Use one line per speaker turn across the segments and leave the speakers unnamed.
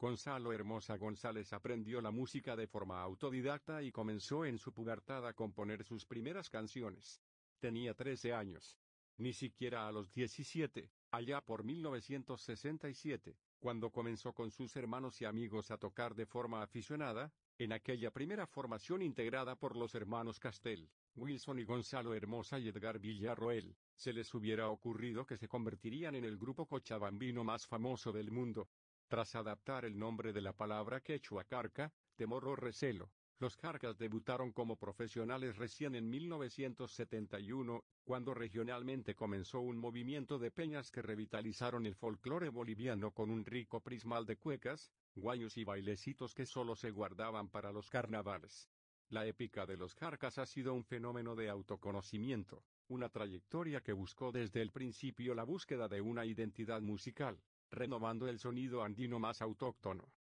Gonzalo Hermosa González aprendió la música de forma autodidacta y comenzó en su pubertad a componer sus primeras canciones. Tenía 13 años. Ni siquiera a los 17, allá por 1967, cuando comenzó con sus hermanos y amigos a tocar de forma aficionada, en aquella primera formación integrada por los hermanos Castel, Wilson y Gonzalo Hermosa y Edgar Villarroel, se les hubiera ocurrido que se convertirían en el grupo cochabambino más famoso del mundo, tras adaptar el nombre de la palabra quechua carca, temor o recelo, los carcas debutaron como profesionales recién en 1971, cuando regionalmente comenzó un movimiento de peñas que revitalizaron el folclore boliviano con un rico prismal de cuecas, guayos y bailecitos que solo se guardaban para los carnavales. La épica de los carcas ha sido un fenómeno de autoconocimiento, una trayectoria que buscó desde el principio la búsqueda de una identidad musical, renovando el sonido andino más autóctono.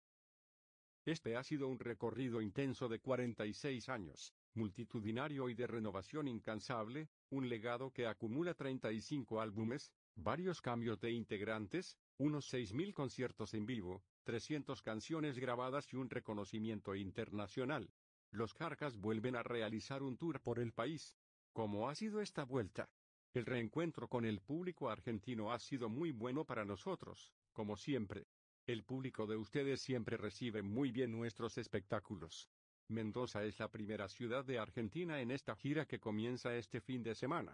Este ha sido un recorrido intenso de 46 años, multitudinario y de renovación incansable, un legado que acumula 35 álbumes, varios cambios de integrantes, unos 6.000 conciertos en vivo, 300 canciones grabadas y un reconocimiento internacional. Los Carcas vuelven a realizar un tour por el país. ¿Cómo ha sido esta vuelta? El reencuentro con el público argentino ha sido muy bueno para nosotros, como siempre. El público de ustedes siempre recibe muy bien nuestros espectáculos. Mendoza es la primera ciudad de Argentina en esta gira que comienza este fin de semana.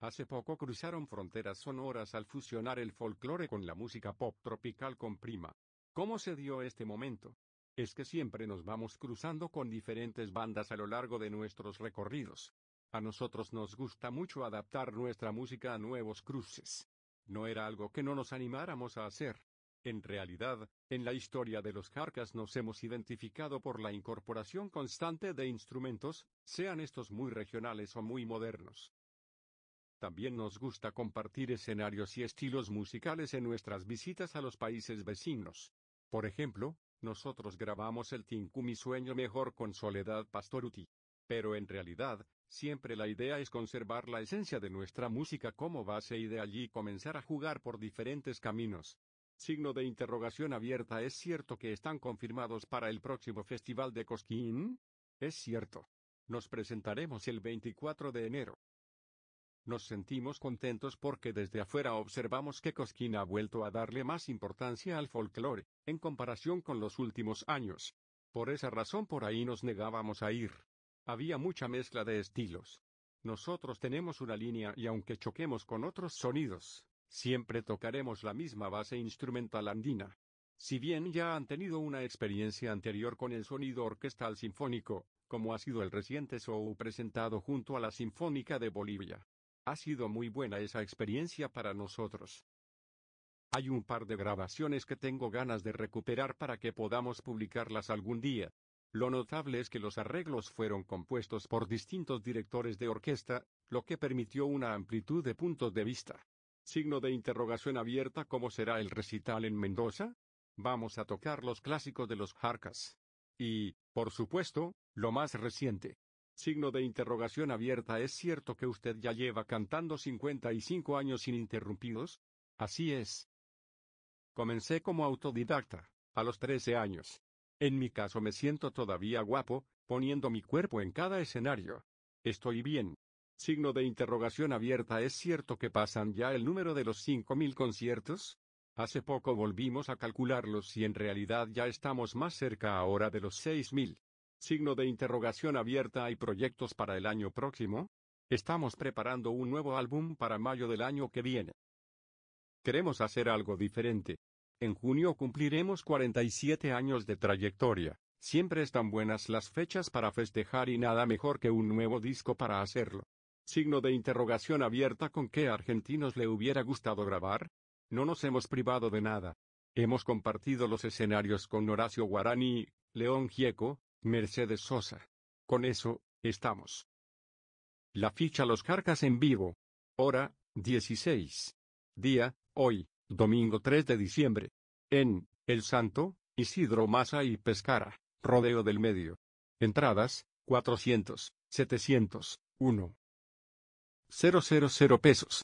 Hace poco cruzaron fronteras sonoras al fusionar el folclore con la música pop tropical con prima. ¿Cómo se dio este momento? Es que siempre nos vamos cruzando con diferentes bandas a lo largo de nuestros recorridos, a nosotros nos gusta mucho adaptar nuestra música a nuevos cruces. No era algo que no nos animáramos a hacer. En realidad, en la historia de los carcas nos hemos identificado por la incorporación constante de instrumentos, sean estos muy regionales o muy modernos. También nos gusta compartir escenarios y estilos musicales en nuestras visitas a los países vecinos. Por ejemplo, nosotros grabamos el Tinku Mi Sueño Mejor con Soledad Pastoruti. Pero en realidad, Siempre la idea es conservar la esencia de nuestra música como base y de allí comenzar a jugar por diferentes caminos. Signo de interrogación abierta ¿Es cierto que están confirmados para el próximo Festival de Cosquín? Es cierto. Nos presentaremos el 24 de enero. Nos sentimos contentos porque desde afuera observamos que Cosquín ha vuelto a darle más importancia al folclore, en comparación con los últimos años. Por esa razón por ahí nos negábamos a ir. Había mucha mezcla de estilos. Nosotros tenemos una línea y aunque choquemos con otros sonidos, siempre tocaremos la misma base instrumental andina. Si bien ya han tenido una experiencia anterior con el sonido orquestal sinfónico, como ha sido el reciente show presentado junto a la Sinfónica de Bolivia. Ha sido muy buena esa experiencia para nosotros. Hay un par de grabaciones que tengo ganas de recuperar para que podamos publicarlas algún día, lo notable es que los arreglos fueron compuestos por distintos directores de orquesta, lo que permitió una amplitud de puntos de vista. Signo de interrogación abierta ¿Cómo será el recital en Mendoza? Vamos a tocar los clásicos de los Jarcas. Y, por supuesto, lo más reciente. Signo de interrogación abierta ¿Es cierto que usted ya lleva cantando 55 años ininterrumpidos? Así es. Comencé como autodidacta, a los 13 años. En mi caso me siento todavía guapo, poniendo mi cuerpo en cada escenario. Estoy bien. Signo de interrogación abierta ¿Es cierto que pasan ya el número de los 5.000 conciertos? Hace poco volvimos a calcularlos y en realidad ya estamos más cerca ahora de los 6.000. Signo de interrogación abierta ¿Hay proyectos para el año próximo? Estamos preparando un nuevo álbum para mayo del año que viene. Queremos hacer algo diferente. En junio cumpliremos 47 años de trayectoria. Siempre están buenas las fechas para festejar y nada mejor que un nuevo disco para hacerlo. Signo de interrogación abierta con qué argentinos le hubiera gustado grabar. No nos hemos privado de nada. Hemos compartido los escenarios con Horacio Guarani, León Gieco, Mercedes Sosa. Con eso, estamos. La ficha Los Carcas en vivo. Hora, 16. Día, hoy. Domingo 3 de diciembre. En El Santo, Isidro Maza y Pescara, Rodeo del Medio. Entradas, 400, 700, 1.000 000 pesos.